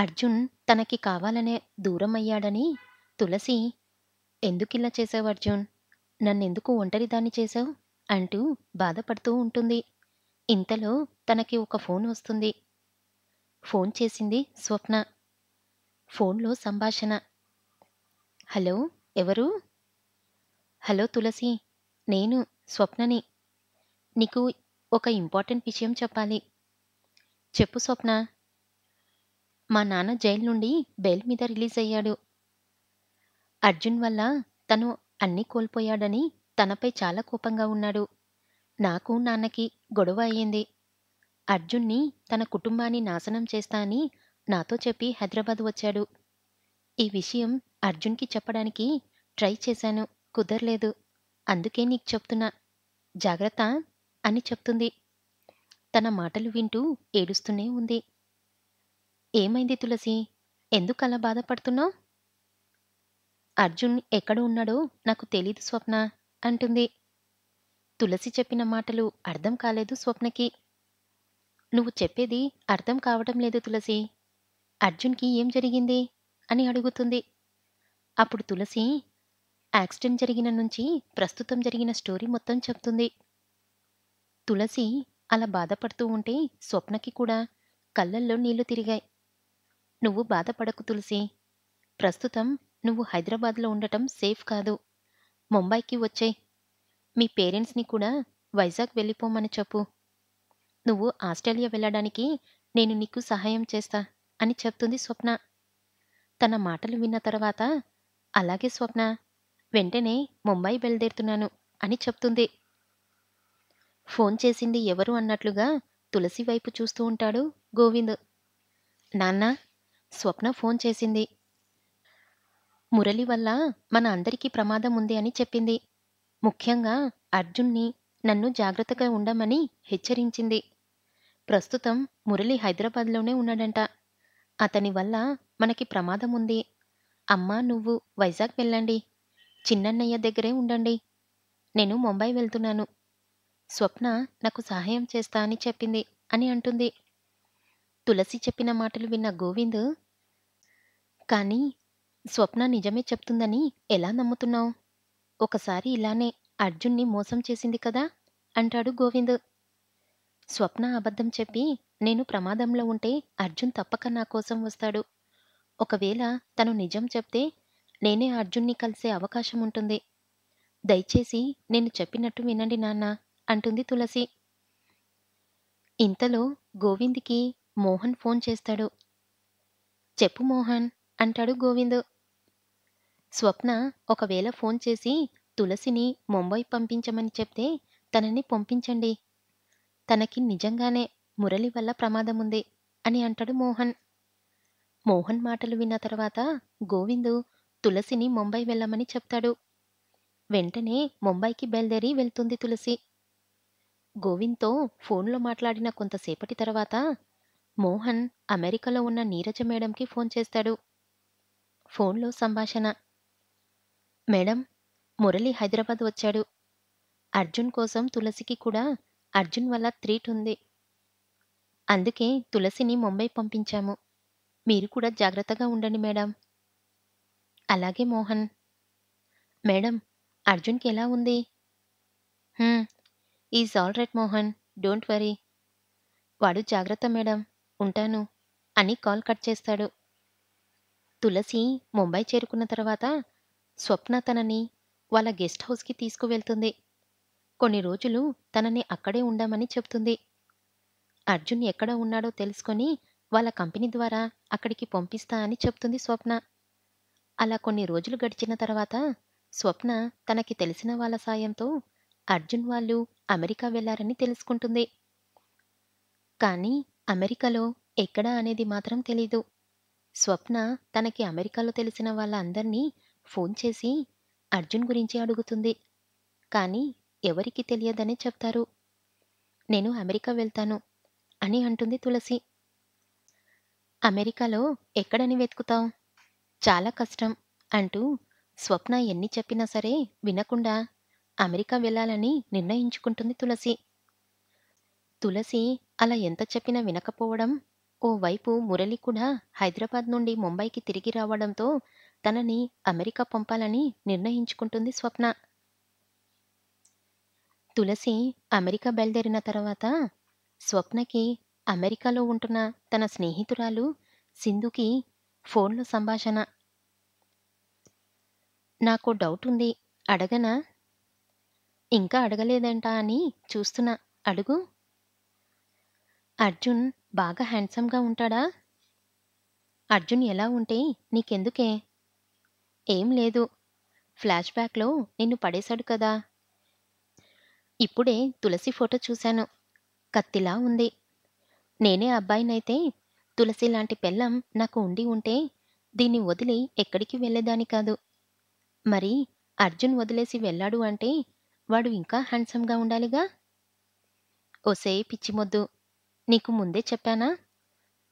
అర్జున్ తనకి కావాలనే దూరమయ్యాడని తులసి ఎందుకిలా చేసావు అర్జున్ నన్నెందుకు ఒంటరిదాన్ని చేశావు అంటూ బాధపడుతూ ఉంటుంది ఇంతలో తనకి ఒక ఫోన్ వస్తుంది ఫోన్ చేసింది స్వప్న ఫోన్లో సంభాషణ హలో ఎవరు హలో తులసి నేను స్వప్నని నీకు ఒక ఇంపార్టెంట్ విషయం చెప్పాలి చెప్పు స్వప్న మా నాన్న జైలు నుండి బెయిల్ మీద రిలీజ్ అయ్యాడు అర్జున్ వల్ల తను అన్నీ కోల్పోయాడని తనపై చాలా కోపంగా ఉన్నాడు నాకు నాన్నకి గొడవ అయ్యింది అర్జున్ని తన కుటుంబాన్ని నాశనం చేస్తా అని నాతో చెప్పి హైదరాబాద్ వచ్చాడు ఈ విషయం అర్జున్కి చెప్పడానికి ట్రై చేశాను కుదరలేదు అందుకే నీకు చెప్తున్నా జాగ్రత్త అని చెప్తుంది తన మాటలు వింటూ ఏడుస్తూనే ఉంది ఏమైంది తులసి ఎందుకలా బాధపడుతున్నావు అర్జున్ ఎక్కడ ఉన్నాడో నాకు తెలీదు స్వప్న అంటుంది తులసి చెప్పిన మాటలు అర్థం కాలేదు స్వప్నకి నువ్వు చెప్పేది అర్థం కావటం లేదు తులసి అర్జున్కి ఏం జరిగింది అని అడుగుతుంది అప్పుడు తులసి యాక్సిడెంట్ జరిగిన నుంచి ప్రస్తుతం జరిగిన స్టోరీ మొత్తం చెప్తుంది తులసి అలా బాధపడుతూ ఉంటే స్వప్నకి కూడా కళ్ళల్లో నీళ్లు తిరిగాయి నువ్వు బాధపడకు తులసి ప్రస్తుతం నువ్వు హైదరాబాద్లో ఉండటం సేఫ్ కాదు ముంబైకి వచ్చే మీ పేరెంట్స్ని కూడా వైజాగ్ వెళ్ళిపోమని చెప్పు నువ్వు ఆస్ట్రేలియా వెళ్ళడానికి నేను నీకు సహాయం చేస్తా అని చెప్తుంది స్వప్న తన మాటలు విన్న తర్వాత అలాగే స్వప్న వెంటనే ముంబై బయలుదేరుతున్నాను అని చెప్తుంది ఫోన్ చేసింది ఎవరు అన్నట్లుగా తులసి వైపు చూస్తూ ఉంటాడు గోవింద్ నాన్న స్వప్న ఫోన్ చేసింది మురళి వల్ల మన అందరికీ ప్రమాదం ఉంది అని చెప్పింది ముఖ్యంగా అర్జున్ని నన్ను జాగ్రత్తగా ఉండమని హెచ్చరించింది ప్రస్తుతం మురళి హైదరాబాద్లోనే ఉన్నాడంట అతని వల్ల మనకి ప్రమాదం ఉంది అమ్మా నువ్వు వైజాగ్ వెళ్ళండి చిన్నన్నయ్య దగ్గరే ఉండండి నేను ముంబై వెళ్తున్నాను స్వప్న నాకు సహాయం చేస్తా అని చెప్పింది అని అంటుంది తులసి చెప్పిన మాటలు విన్న గోవింద్ కానీ స్వప్న నిజమే చెప్తుందని ఎలా నమ్ముతున్నావు ఒకసారి ఇలానే అర్జున్ని మోసం చేసింది కదా అంటాడు గోవింద్ స్వప్న అబద్ధం చెప్పి నేను ప్రమాదంలో ఉంటే అర్జున్ తప్పక నా కోసం వస్తాడు ఒకవేళ తను నిజం చెప్తే నేనే అర్జున్ని కలిసే అవకాశం ఉంటుంది దయచేసి నేను చెప్పినట్టు వినండి నాన్న అంటుంది తులసి ఇంతలో గోవింద్కి మోహన్ ఫోన్ చేస్తాడు చెప్పు మోహన్ అంటాడు గోవింద్ స్వప్న ఒకవేళ ఫోన్ చేసి తులసిని ముంబై పంపించమని చెప్తే తనని పంపించండి తనకి నిజంగానే మురళి వల్ల ప్రమాదం ఉంది అని అంటాడు మోహన్ మోహన్ మాటలు విన్న తర్వాత గోవిందు తులసిని ముంబై వెళ్ళమని చెప్తాడు వెంటనే ముంబైకి బయలుదేరి వెళ్తుంది తులసి గోవింద్తో ఫోన్లో మాట్లాడిన కొంతసేపటి తర్వాత మోహన్ అమెరికాలో ఉన్న నీరజ మేడంకి ఫోన్ చేస్తాడు ఫోన్లో సంభాషణ మేడం మురళి హైదరాబాద్ వచ్చాడు అర్జున్ కోసం తులసికి కూడా అర్జున్ వల్ల త్రీట్ ఉంది అందుకే తులసిని ముంబై పంపించాము మీరు కూడా జాగ్రత్తగా ఉండండి మేడం అలాగే మోహన్ మేడం అర్జున్కి ఎలా ఉంది is all right Mohan don't worry వాడు జాగ్రత్త మేడం ఉంటాను అని కాల్ కట్ చేస్తాడు తులసి ముంబై చేరుకున్న తర్వాత స్వప్న తనని వాళ్ళ గెస్ట్ హౌస్కి తీసుకువెళ్తుంది కొన్ని రోజులు తనని అక్కడే ఉండమని చెప్తుంది అర్జున్ ఎక్కడ ఉన్నాడో తెలుసుకొని వాళ్ళ కంపెనీ ద్వారా అక్కడికి పంపిస్తా అని చెప్తుంది స్వప్న అలా కొన్ని రోజులు గడిచిన తర్వాత స్వప్న తనకి తెలిసిన వాళ్ళ సాయంతో అర్జున్ వాళ్ళు అమెరికా వెళ్లారని తెలుసుకుంటుంది కానీ అమెరికాలో ఎక్కడా అనేది మాత్రం తెలీదు స్వప్న తనకి అమెరికాలో తెలిసిన వాళ్ళందరినీ ఫోన్ చేసి అర్జున్ గురించి అడుగుతుంది కానీ ఎవరికి తెలియదని చెప్తారు నేను అమెరికా వెళ్తాను అని అంటుంది తులసి అమెరికాలో ఎక్కడని వెతుకుతాం చాలా కష్టం అంటూ స్వప్న ఎన్ని చెప్పినా సరే వినకుండా అమెరికా వెళ్ళాలని నిర్ణయించుకుంటుంది తులసి తులసి అలా ఎంత చెప్పినా వినకపోవడం ఓవైపు మురళి కూడా హైదరాబాద్ నుండి ముంబైకి తిరిగి రావడంతో తనని అమెరికా పంపాలని నిర్ణయించుకుంటుంది స్వప్న తులసి అమెరికా బయలుదేరిన తర్వాత స్వప్నకి అమెరికాలో ఉంటున్న తన స్నేహితురాలు సింధుకి ఫోన్లో సంభాషణ నాకు డౌట్ ఉంది అడగనా ఇంకా అడగలేదంటా అని చూస్తున్నా అడుగు అర్జున్ బాగా హ్యాండ్సమ్గా ఉంటాడా అర్జున్ ఎలా ఉంటే నీకెందుకే ఏం లేదు ఫ్లాష్ బ్యాక్లో నిన్ను పడేశాడు కదా ఇప్పుడే తులసి ఫోటో చూశాను కత్తిలా ఉంది నేనే అబ్బాయినైతే తులసి లాంటి పెళ్ళం నాకు ఉండి ఉంటే దీన్ని వదిలి ఎక్కడికి వెళ్ళేదాని కాదు మరి అర్జున్ వదిలేసి వెళ్ళాడు అంటే వాడు ఇంకా హ్యాండ్సమ్గా ఉండాలిగా ఒసే పిచ్చిమొద్దు నీకు ముందే చెప్పానా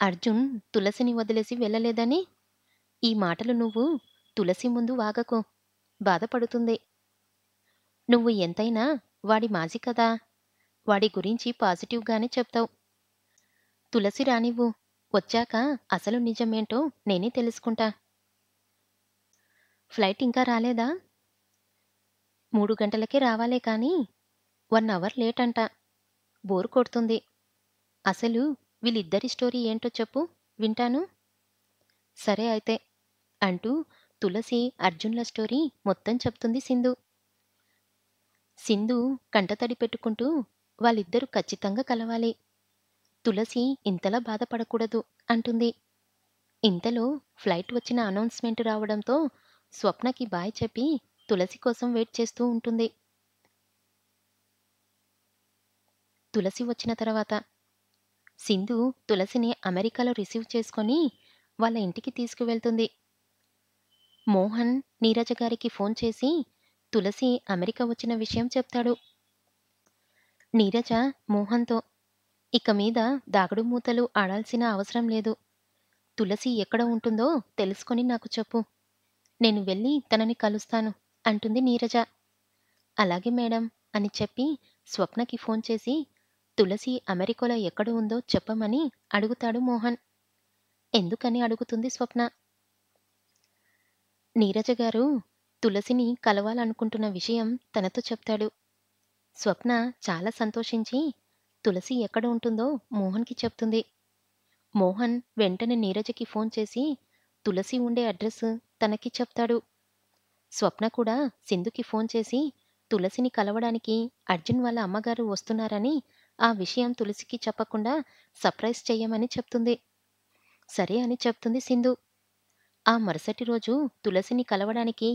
అర్జున్ తులసిని వదిలేసి వెళ్ళలేదని ఈ మాటలు నువ్వు తులసి ముందు వాగకు బాధపడుతుంది నువ్వు ఎంతైనా వాడి మాజీ కదా వాడి గురించి పాజిటివ్గానే చెప్తావు తులసి రానివ్వు వచ్చాక అసలు నిజమేంటో నేనే తెలుసుకుంటా ఫ్లైట్ ఇంకా రాలేదా మూడు గంటలకే రావాలే కానీ వన్ అవర్ లేట్ అంట బోర్ కొడుతుంది అసలు వీళ్ళిద్దరి స్టోరీ ఏంటో చెప్పు వింటాను సరే అయితే అంటూ తులసి అర్జున్ల స్టోరీ మొత్తం చెప్తుంది సింధు సింధు కంటతడి పెట్టుకుంటూ వాళ్ళిద్దరూ ఖచ్చితంగా కలవాలి తులసి ఇంతలా బాధపడకూడదు అంటుంది ఇంతలో ఫ్లైట్ వచ్చిన అనౌన్స్మెంట్ రావడంతో స్వప్నకి బాయ్ చెప్పి తులసి కోసం వెయిట్ చేస్తూ ఉంటుంది తులసి వచ్చిన తర్వాత సింధు తులసిని అమెరికాలో రిసీవ్ చేసుకొని వాళ్ళ ఇంటికి తీసుకువెళ్తుంది మోహన్ నీరజ గారికి ఫోన్ చేసి తులసి అమెరికా వచ్చిన విషయం చెప్తాడు నీరజ మోహన్తో ఇక మీద దాగుడు మూతలు ఆడాల్సిన అవసరం లేదు తులసి ఎక్కడ ఉంటుందో తెలుసుకొని నాకు చెప్పు నేను వెళ్ళి తనని కలుస్తాను అంటుంది నీరజ అలాగే మేడం అని చెప్పి స్వప్నకి ఫోన్ చేసి తులసి అమెరికలో ఎక్కడ ఉందో చెప్పమని అడుగుతాడు మోహన్ ఎందుకని అడుగుతుంది స్వప్న నీరజ గారు తులసిని కలవాలనుకుంటున్న విషయం తనతో చెప్తాడు స్వప్న చాలా సంతోషించి తులసి ఎక్కడ ఉంటుందో మోహన్కి చెప్తుంది మోహన్ వెంటనే నీరజకి ఫోన్ చేసి తులసి ఉండే అడ్రస్ తనకి చెప్తాడు స్వప్న కూడా సింధుకి ఫోన్ చేసి తులసిని కలవడానికి అర్జున్ వాళ్ళ అమ్మగారు వస్తున్నారని ఆ విషయం తులసికి చెప్పకుండా సర్ప్రైజ్ చెయ్యమని చెప్తుంది సరే అని చెప్తుంది సింధు ఆ మరుసటి రోజు తులసిని కలవడానికి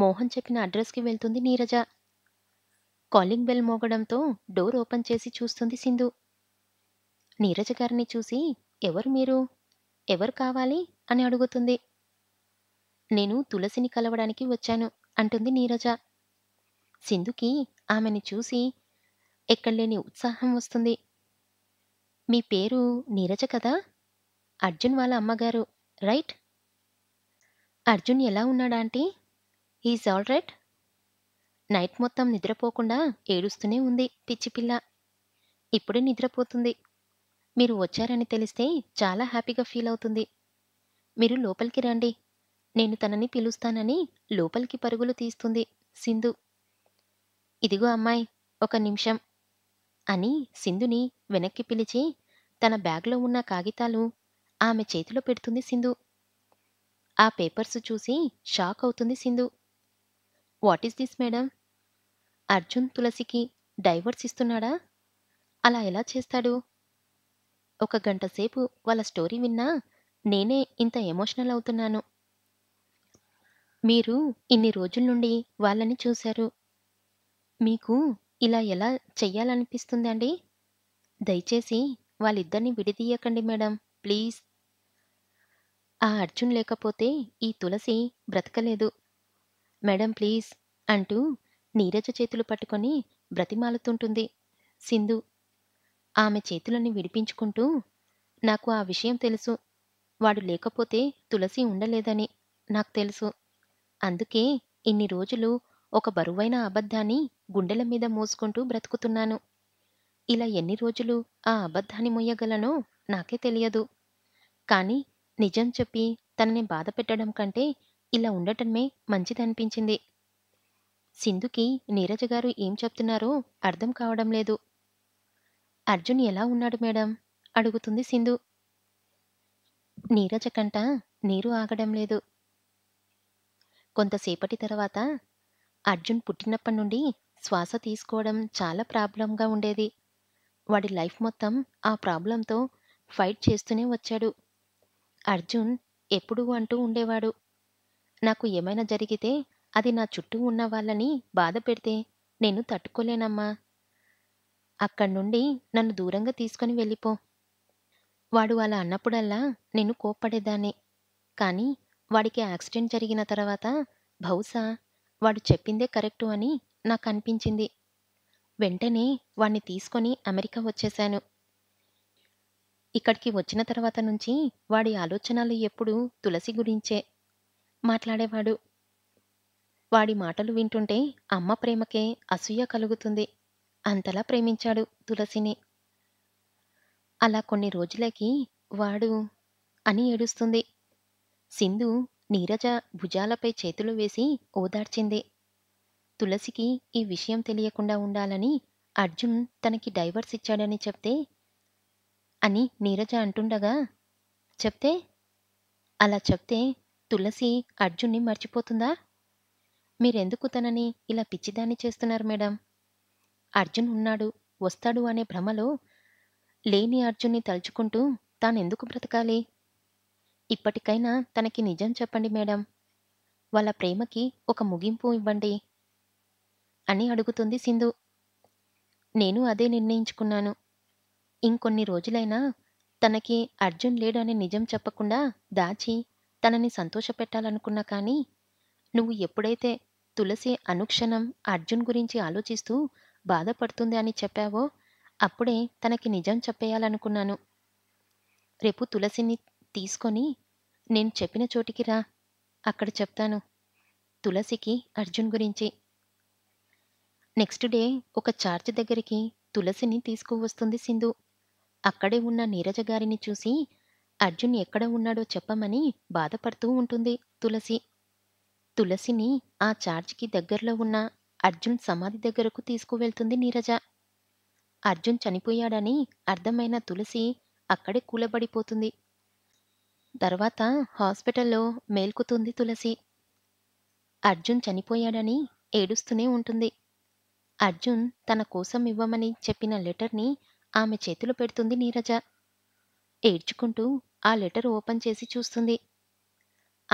మోహన్ చెప్పిన అడ్రస్కి వెళ్తుంది నీరజ కాలింగ్ బెల్ మోగడంతో డోర్ ఓపెన్ చేసి చూస్తుంది సింధు నీరజ గారిని చూసి ఎవరు మీరు ఎవరు కావాలి అని అడుగుతుంది నేను తులసిని కలవడానికి వచ్చాను అంటుంది నీరజ సింధుకి ఆమెని చూసి ఎక్కడలేని ఉత్సాహం వస్తుంది మీ పేరు నీరజ కదా అర్జున్ వాళ్ళ అమ్మగారు రైట్ అర్జున్ ఎలా ఉన్నాడా aunty is all right night మొత్తం నిద్రపోకుండా ఏడుస్తూనే ఉంది పిచ్చి పిల్ల ఇప్పుడే నిద్రపోతుంది మీరు వచ్చారని తెలిస్తే చాలా హ్యాపీగా ఫీల్ అవుతుంది మీరు లోపలికి రండి నేను తనని పిలుస్తానని లోపలికి పరుగులు తీస్తుంది సింధు ఇదిగో అమ్మాయి ఒక నిమిషం అని సింధుని వెనక్కి పిలిచి తన బ్యాగ్లో ఉన్న కాగితాలు ఆమె చేతిలో పెడుతుంది సింధు ఆ పేపర్స్ చూసి షాక్ అవుతుంది Sindhu what is this madam Arjun తులసికి డైవర్స్ ఇస్తున్నాడా అలా ఎలా చేస్తాడు ఒక గంట సేపు వాళ్ళ స్టోరీ విన్నా నేనే ఇంత ఎమోషనల్ అవుతున్నాను మీరు ఇన్ని రోజుల నుండి వాళ్ళని చూశారు మీకు ఇలా ఎలా చెయ్యాలనిపిస్తుందండి దయచేసి వాళ్ళిద్దరిని విడిదీయకండి మేడం ప్లీజ్ ఆ అర్జున్ లేకపోతే ఈ తులసి బ్రతకలేదు మేడం ప్లీజ్ అంటూ నీరజ చేతులు పట్టుకొని బ్రతిమాలుతుంటుంది సింధు ఆమె చేతులని విడిపించుకుంటూ నాకు ఆ విషయం తెలుసు వాడు లేకపోతే తులసి ఉండలేదని నాకు తెలుసు అందుకే ఇన్ని రోజులు ఒక బరువైన అబద్ధాన్ని గుండెల మీద మోసుకుంటూ బ్రతుకుతున్నాను ఇలా ఎన్ని రోజులు ఆ అబద్ధాన్ని మొయ్యగలనో నాకే తెలియదు కానీ నిజం చెప్పి తనని బాధ పెట్టడం కంటే ఇలా ఉండటమే మంచిదనిపించింది సింధుకి నీరజ గారు ఏం చెప్తున్నారో అర్థం కావడం లేదు అర్జున్ ఎలా ఉన్నాడు మేడం అడుగుతుంది సింధు నీరజ కంట నీరు ఆగడం లేదు కొంతసేపటి తర్వాత అర్జున్ పుట్టినప్పటి నుండి శ్వాస తీసుకోవడం చాలా ప్రాబ్లంగా ఉండేది వాడి లైఫ్ మొత్తం ఆ ప్రాబ్లంతో ఫైట్ చేస్తూనే వచ్చాడు అర్జున్ ఎప్పుడు అంటూ ఉండేవాడు నాకు ఏమైనా జరిగితే అది నా చుట్టూ ఉన్న వాళ్ళని బాధ పెడితే నేను తట్టుకోలేనమ్మా అక్కడి నుండి నన్ను దూరంగా తీసుకొని వెళ్ళిపో వాడు అలా అన్నప్పుడల్లా నేను కోప్పడేదాన్ని కానీ వాడికి యాక్సిడెంట్ జరిగిన తర్వాత బహుశా వాడు చెప్పిందే కరెక్టు అని నాకు అనిపించింది వెంటనే వాణ్ణి తీసుకొని అమెరికా వచ్చేశాను ఇక్కడికి వచ్చిన తర్వాత నుంచి వాడి ఆలోచనలు ఎప్పుడూ తులసి గురించే మాట్లాడేవాడు వాడి మాటలు వింటుంటే అమ్మ ప్రేమకే అసూయ కలుగుతుంది అంతలా ప్రేమించాడు తులసిని అలా కొన్ని రోజులకి వాడు అని ఏడుస్తుంది సింధు నీరజ భుజాలపై చేతులు వేసి ఓదార్చింది తులసికి ఈ విషయం తెలియకుండా ఉండాలని అర్జున్ తనకి డైవర్స్ ఇచ్చాడని చెప్తే అని నీరజ అంటుండగా చెప్తే అలా చెప్తే తులసి అర్జున్ని మర్చిపోతుందా మీరెందుకు తనని ఇలా పిచ్చిదాన్ని చేస్తున్నారు మేడం అర్జున్ ఉన్నాడు వస్తాడు అనే భ్రమలో లేని అర్జున్ని తలుచుకుంటూ తానెందుకు బ్రతకాలి ఇప్పటికైనా తనకి నిజం చెప్పండి మేడం వాళ్ళ ప్రేమకి ఒక ముగింపు ఇవ్వండి అని అడుగుతుంది సింధు నేను అదే నిర్ణయించుకున్నాను ఇంకొన్ని రోజులైనా తనకి అర్జున్ లేడు అనే నిజం చెప్పకుండా దాచి తనని సంతోషపెట్టాలనుకున్నా కానీ నువ్వు ఎప్పుడైతే తులసి అనుక్షణం అర్జున్ గురించి ఆలోచిస్తూ బాధపడుతుంది అని చెప్పావో అప్పుడే తనకి నిజం చెప్పేయాలనుకున్నాను రేపు తులసిని తీసుకొని నేను చెప్పిన చోటికి రా అక్కడ చెప్తాను తులసికి అర్జున్ గురించి నెక్స్ట్ డే ఒక చార్జ్ దగ్గరికి తులసిని తీసుకువస్తుంది సింధు అక్కడే ఉన్న నీరజ గారిని చూసి అర్జున్ ఎక్కడ ఉన్నాడో చెప్పమని బాధపడుతూ ఉంటుంది తులసి తులసిని ఆ చార్జ్కి దగ్గరలో ఉన్న అర్జున్ సమాధి దగ్గరకు తీసుకువెళ్తుంది నీరజ అర్జున్ చనిపోయాడని అర్థమైన తులసి అక్కడే కూలబడిపోతుంది తర్వాత హాస్పిటల్లో మేల్కుతుంది తులసి అర్జున్ చనిపోయాడని ఏడుస్తూనే ఉంటుంది అర్జున్ తన కోసం ఇవ్వమని చెప్పిన లెటర్ని ఆమె చేతిలో పెడుతుంది నీరజ ఏడ్చుకుంటూ ఆ లెటర్ ఓపెన్ చేసి చూస్తుంది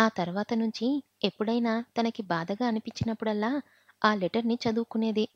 ఆ తర్వాత నుంచి ఎప్పుడైనా తనకి బాధగా అనిపించినప్పుడల్లా ఆ లెటర్ని చదువుకునేది